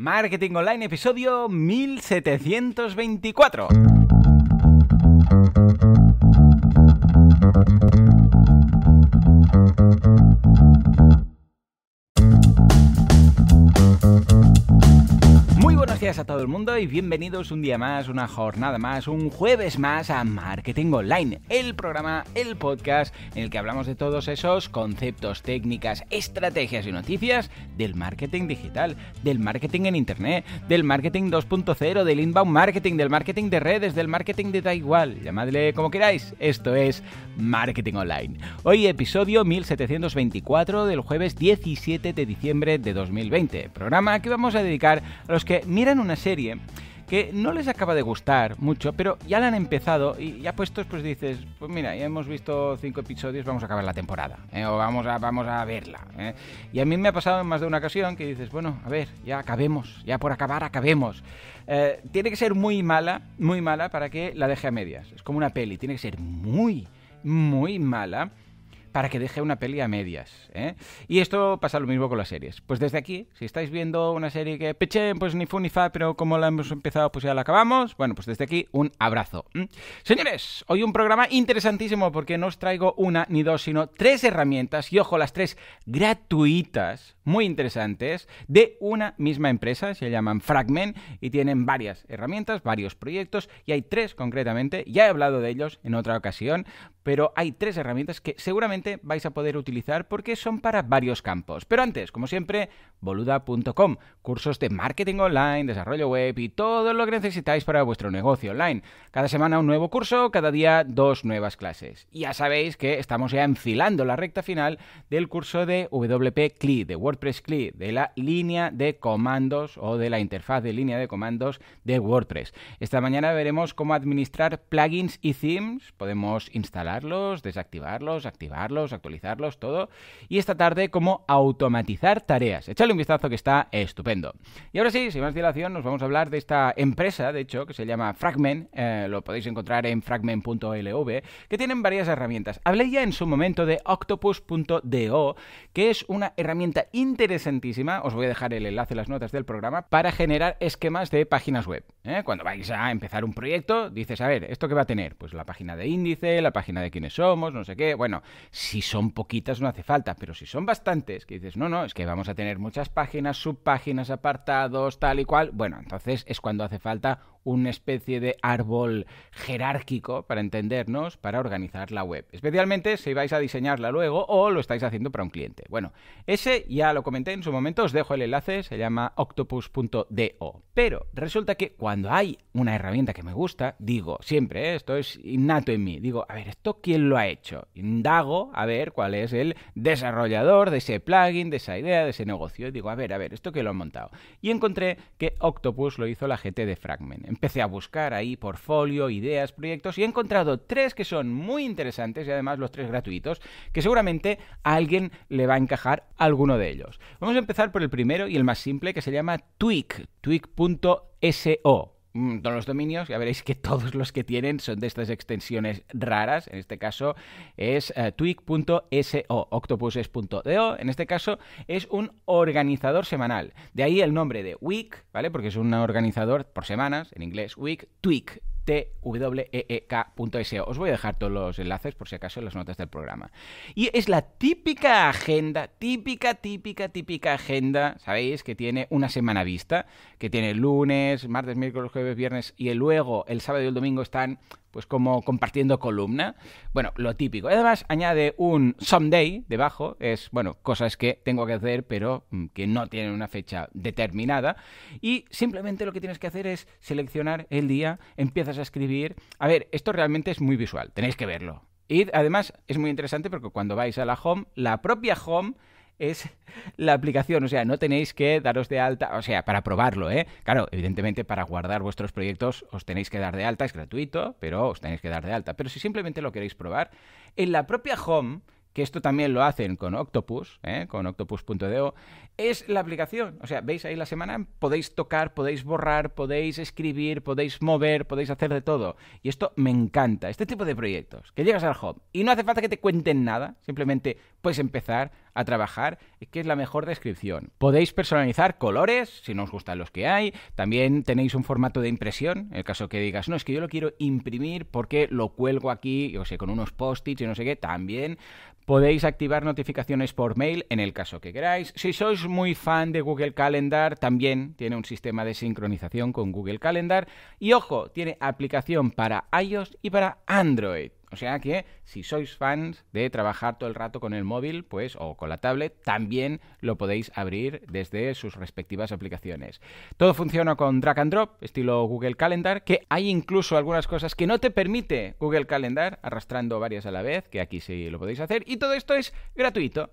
Marketing Online, episodio 1724. a todo el mundo y bienvenidos un día más, una jornada más, un jueves más a Marketing Online, el programa, el podcast en el que hablamos de todos esos conceptos, técnicas, estrategias y noticias del marketing digital, del marketing en Internet, del marketing 2.0, del inbound marketing, del marketing de redes, del marketing de da igual, llamadle como queráis, esto es Marketing Online. Hoy episodio 1724 del jueves 17 de diciembre de 2020, programa que vamos a dedicar a los que miran un serie que no les acaba de gustar mucho, pero ya la han empezado y ya puestos, pues dices, pues mira, ya hemos visto cinco episodios, vamos a acabar la temporada, ¿eh? o vamos a, vamos a verla. ¿eh? Y a mí me ha pasado en más de una ocasión que dices, bueno, a ver, ya acabemos, ya por acabar, acabemos. Eh, tiene que ser muy mala, muy mala para que la deje a medias. Es como una peli, tiene que ser muy, muy mala para que deje una peli a medias. ¿eh? Y esto pasa lo mismo con las series. Pues desde aquí, si estáis viendo una serie que peche, pues ni fu ni fa, pero como la hemos empezado, pues ya la acabamos. Bueno, pues desde aquí, un abrazo. Señores, hoy un programa interesantísimo porque no os traigo una ni dos, sino tres herramientas, y ojo, las tres gratuitas, muy interesantes, de una misma empresa, se llaman Fragment, y tienen varias herramientas, varios proyectos, y hay tres concretamente, ya he hablado de ellos en otra ocasión, pero hay tres herramientas que seguramente vais a poder utilizar porque son para varios campos. Pero antes, como siempre, boluda.com, cursos de marketing online, desarrollo web y todo lo que necesitáis para vuestro negocio online. Cada semana un nuevo curso, cada día dos nuevas clases. Ya sabéis que estamos ya enfilando la recta final del curso de WP CLI, de WordPress CLI, de la línea de comandos o de la interfaz de línea de comandos de WordPress. Esta mañana veremos cómo administrar plugins y themes. Podemos instalar los desactivarlos, activarlos, actualizarlos, todo. Y esta tarde, cómo automatizar tareas. Échale un vistazo que está estupendo. Y ahora sí, sin más dilación, nos vamos a hablar de esta empresa, de hecho, que se llama Fragment. Eh, lo podéis encontrar en fragment.lv, que tienen varias herramientas. Hablé ya en su momento de octopus.do, que es una herramienta interesantísima. Os voy a dejar el enlace en las notas del programa para generar esquemas de páginas web. ¿eh? Cuando vais a empezar un proyecto, dices, a ver, ¿esto qué va a tener? Pues la página de índice, la página de quiénes somos, no sé qué. Bueno, si son poquitas no hace falta, pero si son bastantes, que dices, no, no, es que vamos a tener muchas páginas, subpáginas, apartados, tal y cual. Bueno, entonces es cuando hace falta una especie de árbol jerárquico para entendernos, para organizar la web. Especialmente si vais a diseñarla luego o lo estáis haciendo para un cliente. Bueno, ese ya lo comenté en su momento, os dejo el enlace, se llama octopus.do. Pero resulta que cuando hay una herramienta que me gusta, digo, siempre, ¿eh? esto es innato en mí, digo, a ver, esto quién lo ha hecho. Indago a ver cuál es el desarrollador de ese plugin, de esa idea, de ese negocio. Y digo, a ver, a ver, ¿esto que lo han montado? Y encontré que Octopus lo hizo la GT de Fragment. Empecé a buscar ahí portfolio, ideas, proyectos y he encontrado tres que son muy interesantes y además los tres gratuitos, que seguramente a alguien le va a encajar alguno de ellos. Vamos a empezar por el primero y el más simple que se llama Tweak, tweak.so. Mm, todos los dominios, ya veréis que todos los que tienen son de estas extensiones raras, en este caso es eh, tweak.so, octopuses.do, en este caso es un organizador semanal, de ahí el nombre de week, ¿vale? Porque es un organizador por semanas, en inglés week, TWIC tweek.se. E e Os voy a dejar todos los enlaces por si acaso en las notas del programa. Y es la típica agenda, típica, típica, típica agenda, ¿sabéis? Que tiene una semana vista, que tiene lunes, martes, miércoles, jueves, viernes y luego el sábado y el domingo están pues como compartiendo columna. Bueno, lo típico. Además, añade un someday debajo, es, bueno, cosas que tengo que hacer, pero mm, que no tienen una fecha determinada. Y simplemente lo que tienes que hacer es seleccionar el día, empiezas a escribir. A ver, esto realmente es muy visual, tenéis que verlo. Y además es muy interesante porque cuando vais a la home, la propia home es la aplicación. O sea, no tenéis que daros de alta, o sea, para probarlo, ¿eh? Claro, evidentemente para guardar vuestros proyectos os tenéis que dar de alta, es gratuito, pero os tenéis que dar de alta. Pero si simplemente lo queréis probar, en la propia home que esto también lo hacen con Octopus, ¿eh? con octopus.deo, es la aplicación. O sea, veis ahí la semana, podéis tocar, podéis borrar, podéis escribir, podéis mover, podéis hacer de todo. Y esto me encanta, este tipo de proyectos, que llegas al home y no hace falta que te cuenten nada, simplemente puedes empezar a trabajar, que es la mejor descripción. Podéis personalizar colores, si no os gustan los que hay. También tenéis un formato de impresión, en el caso que digas, no, es que yo lo quiero imprimir porque lo cuelgo aquí, yo sé, con unos post-its y no sé qué, también. Podéis activar notificaciones por mail en el caso que queráis. Si sois muy fan de Google Calendar, también tiene un sistema de sincronización con Google Calendar. Y ojo, tiene aplicación para iOS y para Android. O sea que si sois fans de trabajar todo el rato con el móvil, pues o con la tablet, también lo podéis abrir desde sus respectivas aplicaciones. Todo funciona con drag and drop, estilo Google Calendar, que hay incluso algunas cosas que no te permite Google Calendar arrastrando varias a la vez, que aquí sí lo podéis hacer y todo esto es gratuito,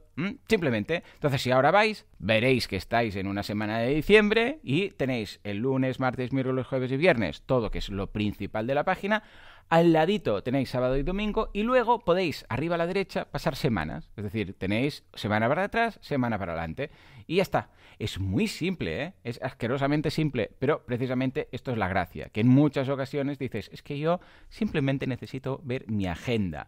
simplemente. Entonces, si ahora vais, veréis que estáis en una semana de diciembre y tenéis el lunes, martes, miércoles, jueves y viernes, todo que es lo principal de la página al ladito tenéis sábado y domingo y luego podéis arriba a la derecha pasar semanas. Es decir, tenéis semana para atrás, semana para adelante. Y ya está. Es muy simple, ¿eh? Es asquerosamente simple, pero precisamente esto es la gracia, que en muchas ocasiones dices, es que yo simplemente necesito ver mi agenda.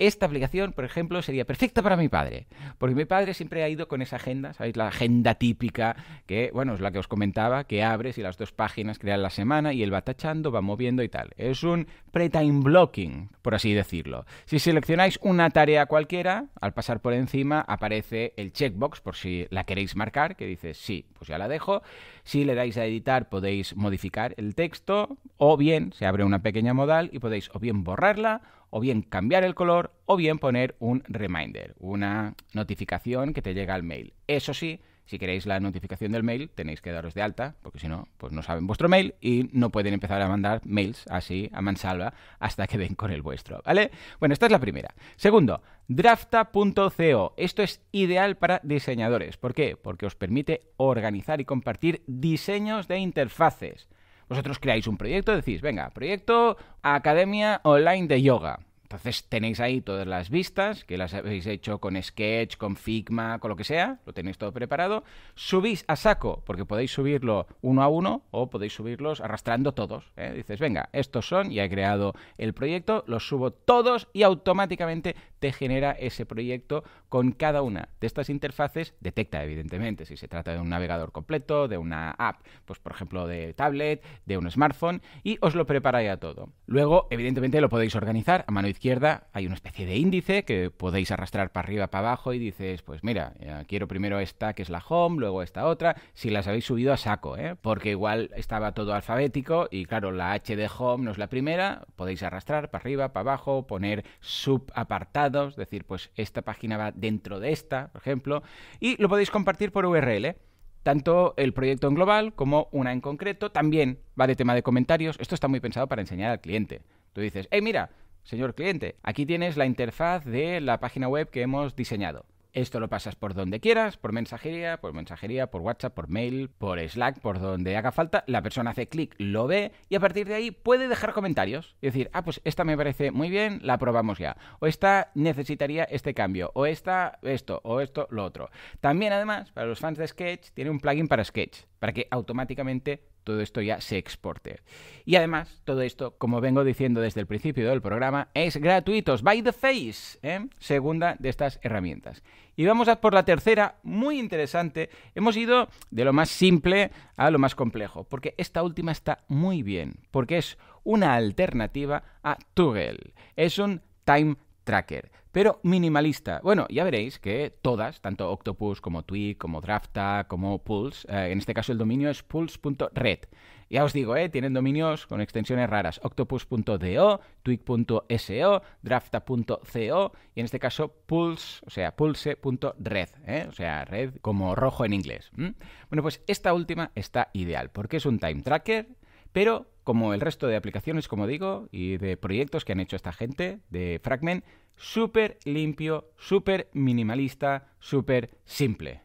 Esta aplicación, por ejemplo, sería perfecta para mi padre, porque mi padre siempre ha ido con esa agenda, ¿sabéis? La agenda típica, que, bueno, es la que os comentaba, que abres y las dos páginas crean la semana y él va tachando, va moviendo y tal. Es un pre-time blocking, por así decirlo. Si seleccionáis una tarea cualquiera, al pasar por encima aparece el checkbox por si la queréis marcar, que dice sí, pues ya la dejo. Si le dais a editar podéis modificar el texto o bien se abre una pequeña modal y podéis o bien borrarla o bien cambiar el color o bien poner un reminder, una notificación que te llega al mail. Eso sí, si queréis la notificación del mail, tenéis que daros de alta, porque si no, pues no saben vuestro mail y no pueden empezar a mandar mails así a mansalva hasta que ven con el vuestro, ¿vale? Bueno, esta es la primera. Segundo, drafta.co. Esto es ideal para diseñadores. ¿Por qué? Porque os permite organizar y compartir diseños de interfaces. Vosotros creáis un proyecto, decís, venga, proyecto Academia Online de Yoga. Entonces tenéis ahí todas las vistas, que las habéis hecho con Sketch, con Figma, con lo que sea, lo tenéis todo preparado. Subís a saco, porque podéis subirlo uno a uno o podéis subirlos arrastrando todos. ¿eh? Dices, venga, estos son, ya he creado el proyecto, los subo todos y automáticamente te genera ese proyecto con cada una de estas interfaces. Detecta, evidentemente, si se trata de un navegador completo, de una app, pues por ejemplo de tablet, de un smartphone, y os lo prepara ya todo. Luego, evidentemente, lo podéis organizar a mano izquierda hay una especie de índice que podéis arrastrar para arriba, para abajo y dices, pues mira, eh, quiero primero esta que es la home, luego esta otra, si las habéis subido a saco, ¿eh? porque igual estaba todo alfabético y claro, la H de home no es la primera, podéis arrastrar para arriba, para abajo, poner subapartados, es decir, pues esta página va dentro de esta, por ejemplo, y lo podéis compartir por URL. Tanto el proyecto en global como una en concreto. También va de tema de comentarios. Esto está muy pensado para enseñar al cliente. Tú dices, hey, eh, mira, señor cliente, aquí tienes la interfaz de la página web que hemos diseñado. Esto lo pasas por donde quieras, por mensajería, por mensajería, por WhatsApp, por mail, por Slack, por donde haga falta. La persona hace clic, lo ve y a partir de ahí puede dejar comentarios. Y decir, ah, pues esta me parece muy bien, la probamos ya. O esta necesitaría este cambio. O esta, esto, o esto, lo otro. También además, para los fans de Sketch, tiene un plugin para Sketch, para que automáticamente todo esto ya se exporte. Y además, todo esto, como vengo diciendo desde el principio del programa, es gratuitos, by the face, ¿eh? segunda de estas herramientas. Y vamos a por la tercera, muy interesante. Hemos ido de lo más simple a lo más complejo, porque esta última está muy bien, porque es una alternativa a Toggle. Es un time tracker pero minimalista. Bueno, ya veréis que todas, tanto Octopus como Twig, como Drafta, como Pulse, eh, en este caso el dominio es pulse.red. Ya os digo, eh, tienen dominios con extensiones raras. Octopus.do, Twig.so, Drafta.co y en este caso Pulse, o sea, pulse.red. ¿eh? O sea, red como rojo en inglés. Bueno, pues esta última está ideal porque es un time tracker, pero como el resto de aplicaciones, como digo, y de proyectos que han hecho esta gente de Fragment, súper limpio, súper minimalista, súper simple.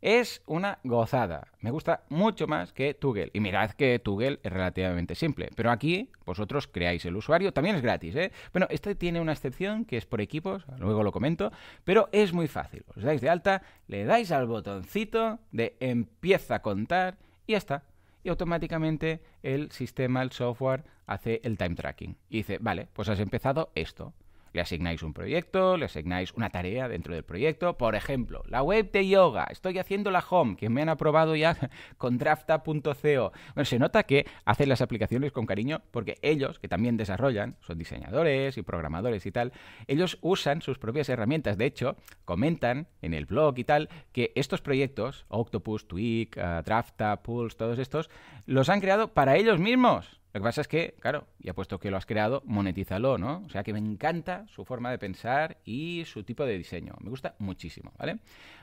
Es una gozada. Me gusta mucho más que Tugel. Y mirad que Tugel es relativamente simple. Pero aquí vosotros creáis el usuario. También es gratis, ¿eh? Bueno, este tiene una excepción que es por equipos. Luego lo comento. Pero es muy fácil. Os dais de alta, le dais al botoncito de empieza a contar y ya está. Y automáticamente el sistema, el software, hace el time tracking. Y dice, vale, pues has empezado esto. Le asignáis un proyecto, le asignáis una tarea dentro del proyecto. Por ejemplo, la web de yoga. Estoy haciendo la home, que me han aprobado ya con drafta.co. Bueno, se nota que hacen las aplicaciones con cariño porque ellos, que también desarrollan, son diseñadores y programadores y tal, ellos usan sus propias herramientas. De hecho, comentan en el blog y tal que estos proyectos, Octopus, Tweak, eh, Drafta, Pulse, todos estos, los han creado para ellos mismos. Lo que pasa es que, claro, y puesto que lo has creado, monetízalo, ¿no? O sea que me encanta su forma de pensar y su tipo de diseño. Me gusta muchísimo, ¿vale?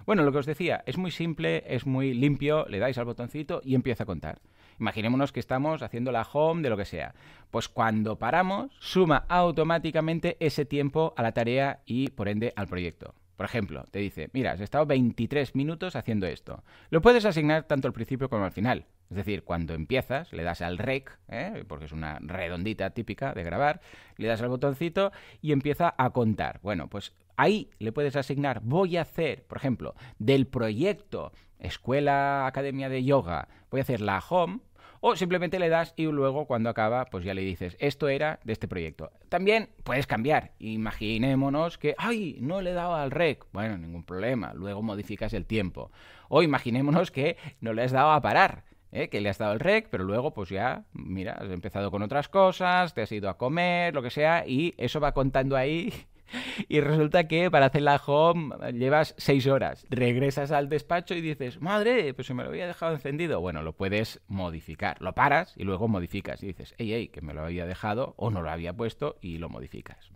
Bueno, lo que os decía, es muy simple, es muy limpio, le dais al botoncito y empieza a contar. Imaginémonos que estamos haciendo la home de lo que sea. Pues cuando paramos, suma automáticamente ese tiempo a la tarea y por ende al proyecto. Por ejemplo, te dice, mira, has estado 23 minutos haciendo esto. Lo puedes asignar tanto al principio como al final. Es decir, cuando empiezas, le das al rec, ¿eh? porque es una redondita típica de grabar, le das al botoncito y empieza a contar. Bueno, pues ahí le puedes asignar, voy a hacer, por ejemplo, del proyecto Escuela Academia de Yoga, voy a hacer la home, o simplemente le das y luego cuando acaba, pues ya le dices, esto era de este proyecto. También puedes cambiar. Imaginémonos que, ay, no le he dado al rec. Bueno, ningún problema, luego modificas el tiempo. O imaginémonos que no le has dado a parar. ¿eh? que le has dado el rec, pero luego pues ya, mira, has empezado con otras cosas, te has ido a comer, lo que sea, y eso va contando ahí y resulta que para hacer la home llevas seis horas. Regresas al despacho y dices, madre, pues se me lo había dejado encendido. Bueno, lo puedes modificar. Lo paras y luego modificas. Y dices, ey, ey, que me lo había dejado o no lo había puesto y lo modificas.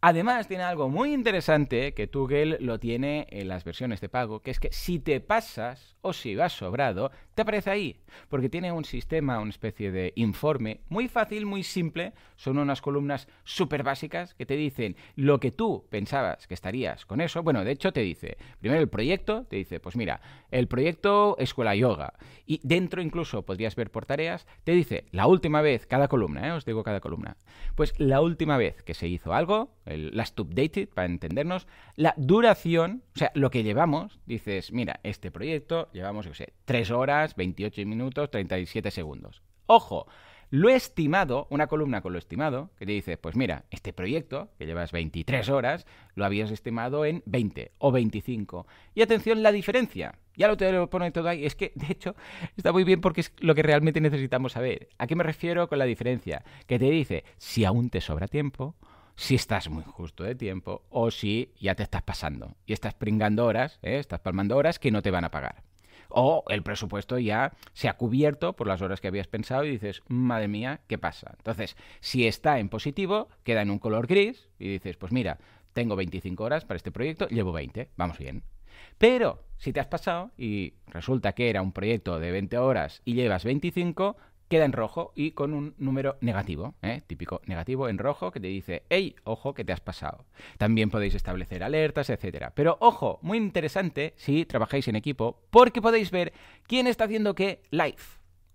Además, tiene algo muy interesante que Tugel lo tiene en las versiones de pago, que es que si te pasas o si vas sobrado, te aparece ahí, porque tiene un sistema, una especie de informe muy fácil, muy simple, son unas columnas súper básicas que te dicen lo que tú pensabas que estarías con eso. Bueno, de hecho te dice, primero el proyecto, te dice, pues mira, el proyecto escuela yoga, y dentro incluso podrías ver por tareas, te dice la última vez, cada columna, ¿eh? os digo cada columna, pues la última vez que se hizo algo, el last updated, para entendernos, la duración, o sea, lo que llevamos, dices, mira, este proyecto llevamos, yo sé, 3 horas, 28 minutos, 37 segundos. Ojo, lo estimado, una columna con lo estimado, que te dice, pues mira, este proyecto, que llevas 23 horas, lo habías estimado en 20 o 25. Y atención, la diferencia. Ya lo te lo pone todo ahí. Es que, de hecho, está muy bien porque es lo que realmente necesitamos saber. ¿A qué me refiero con la diferencia? Que te dice, si aún te sobra tiempo, si estás muy justo de tiempo o si ya te estás pasando y estás pringando horas, ¿eh? estás palmando horas que no te van a pagar. O el presupuesto ya se ha cubierto por las horas que habías pensado y dices, madre mía, ¿qué pasa? Entonces, si está en positivo, queda en un color gris y dices, pues mira, tengo 25 horas para este proyecto, llevo 20, vamos bien. Pero si te has pasado y resulta que era un proyecto de 20 horas y llevas 25, queda en rojo y con un número negativo, ¿eh? típico negativo en rojo que te dice, hey, ojo que te has pasado. También podéis establecer alertas, etc. Pero ojo, muy interesante si trabajáis en equipo, porque podéis ver quién está haciendo qué live.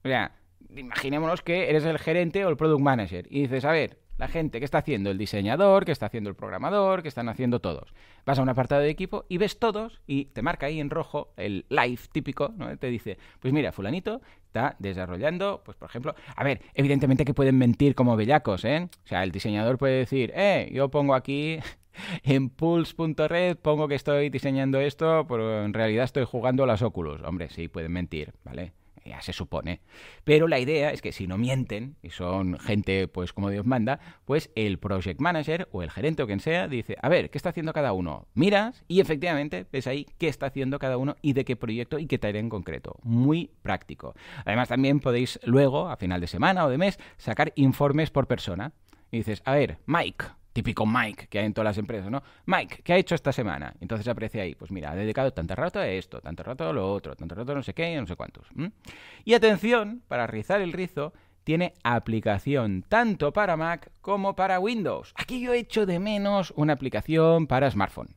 O sea, imaginémonos que eres el gerente o el product manager y dices, a ver, la gente que está haciendo el diseñador, que está haciendo el programador, que están haciendo todos. Vas a un apartado de equipo y ves todos y te marca ahí en rojo el live típico, ¿no? Te dice, pues mira, fulanito está desarrollando, pues por ejemplo, a ver, evidentemente que pueden mentir como bellacos, ¿eh? O sea, el diseñador puede decir, eh, yo pongo aquí en pulse.red pongo que estoy diseñando esto, pero en realidad estoy jugando a las óculos Hombre, sí, pueden mentir, ¿vale? se supone. Pero la idea es que si no mienten y son gente, pues como Dios manda, pues el project manager o el gerente o quien sea dice, a ver, ¿qué está haciendo cada uno? Miras y efectivamente ves ahí qué está haciendo cada uno y de qué proyecto y qué tarea en concreto. Muy práctico. Además también podéis luego, a final de semana o de mes, sacar informes por persona. Y dices, a ver, Mike, típico Mike que hay en todas las empresas, ¿no? Mike, ¿qué ha hecho esta semana? Entonces aparece ahí, pues mira, ha dedicado tanto rato a esto, tanto rato a lo otro, tanto rato no sé qué, no sé cuántos. Y atención, para rizar el rizo, tiene aplicación tanto para Mac como para Windows. Aquí yo he hecho de menos una aplicación para smartphone.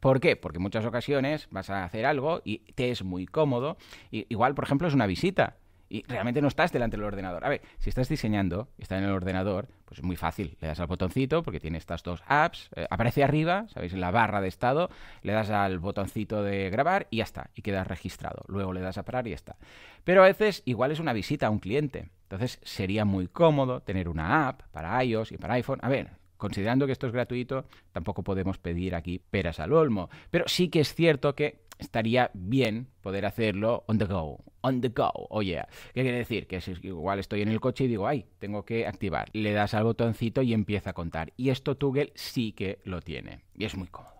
¿Por qué? Porque en muchas ocasiones vas a hacer algo y te es muy cómodo. igual, por ejemplo, es una visita y realmente no estás delante del ordenador. A ver, si estás diseñando y estás en el ordenador, pues es muy fácil. Le das al botoncito porque tiene estas dos apps, eh, aparece arriba, ¿sabéis? En la barra de estado, le das al botoncito de grabar y ya está, y queda registrado. Luego le das a parar y ya está. Pero a veces igual es una visita a un cliente. Entonces sería muy cómodo tener una app para iOS y para iPhone. A ver, considerando que esto es gratuito, tampoco podemos pedir aquí peras al olmo. Pero sí que es cierto que estaría bien poder hacerlo on the go. On the go, oye. Oh yeah. ¿Qué quiere decir? Que si igual estoy en el coche y digo, ay, tengo que activar. Le das al botoncito y empieza a contar. Y esto Tugel sí que lo tiene. Y es muy cómodo.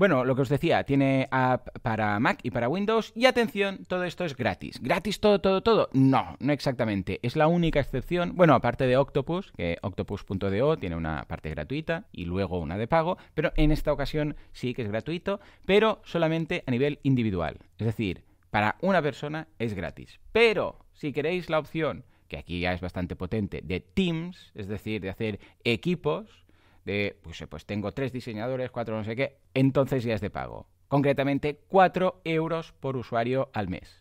Bueno, lo que os decía, tiene app para Mac y para Windows. Y atención, todo esto es gratis. ¿Gratis todo, todo, todo? No, no exactamente. Es la única excepción. Bueno, aparte de Octopus, que octopus.do tiene una parte gratuita y luego una de pago. Pero en esta ocasión sí que es gratuito, pero solamente a nivel individual. Es decir, para una persona es gratis. Pero si queréis la opción que aquí ya es bastante potente, de Teams, es decir, de hacer equipos, de, pues, eh, pues tengo tres diseñadores, cuatro no sé qué, entonces ya es de pago. Concretamente, 4 euros por usuario al mes.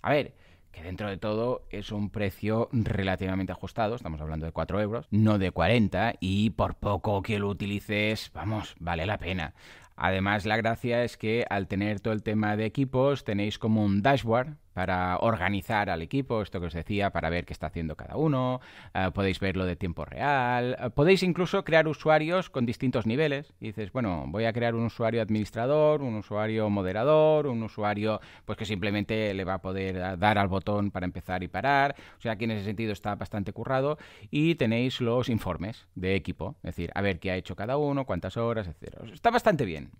A ver, que dentro de todo es un precio relativamente ajustado, estamos hablando de 4 euros, no de 40, y por poco que lo utilices, vamos, vale la pena. Además, la gracia es que al tener todo el tema de equipos, tenéis como un dashboard para organizar al equipo, esto que os decía, para ver qué está haciendo cada uno, eh, podéis verlo de tiempo real, eh, podéis incluso crear usuarios con distintos niveles. dices, bueno, voy a crear un usuario administrador, un usuario moderador, un usuario pues que simplemente le va a poder eh, dar al botón para empezar y parar. O sea, aquí en ese sentido está bastante currado y tenéis los informes de equipo, es decir, a ver qué ha hecho cada uno, cuántas horas, etc. Está bastante bien.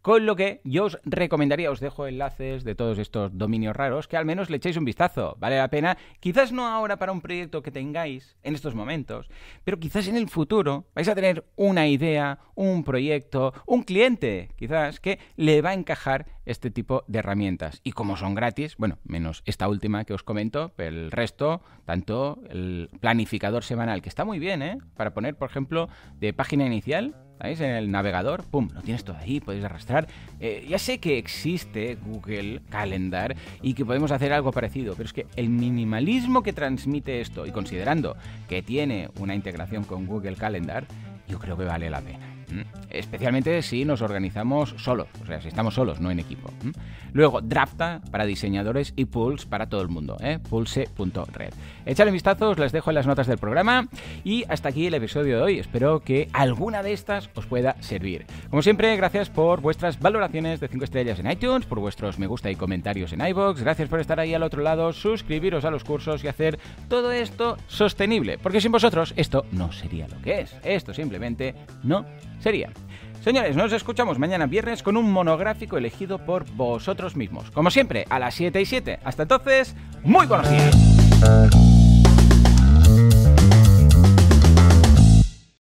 Con lo que yo os recomendaría, os dejo enlaces de todos estos dominios raros que al menos le echéis un vistazo. Vale la pena, quizás no ahora para un proyecto que tengáis en estos momentos, pero quizás en el futuro vais a tener una idea, un proyecto, un cliente, quizás, que le va a encajar este tipo de herramientas. Y como son gratis, bueno, menos esta última que os comento, el resto, tanto el planificador semanal, que está muy bien, ¿eh? Para poner, por ejemplo, de página inicial en el navegador, ¡pum! Lo tienes todo ahí, podéis arrastrar. Eh, ya sé que existe Google Calendar y que podemos hacer algo parecido, pero es que el minimalismo que transmite esto, y considerando que tiene una integración con Google Calendar, yo creo que vale la pena. Mm. Especialmente si nos organizamos solos, o sea, si estamos solos, no en equipo. Mm. Luego, drapta para diseñadores y Pulse para todo el mundo, ¿eh? pulse.red. Échale vistazos, las dejo en las notas del programa. Y hasta aquí el episodio de hoy. Espero que alguna de estas os pueda servir. Como siempre, gracias por vuestras valoraciones de 5 estrellas en iTunes, por vuestros me gusta y comentarios en iBox. Gracias por estar ahí al otro lado, suscribiros a los cursos y hacer todo esto sostenible. Porque sin vosotros esto no sería lo que es. Esto simplemente no sería. Señores, nos escuchamos mañana viernes con un monográfico elegido por vosotros mismos. Como siempre, a las 7 y 7. Hasta entonces, muy buenos días.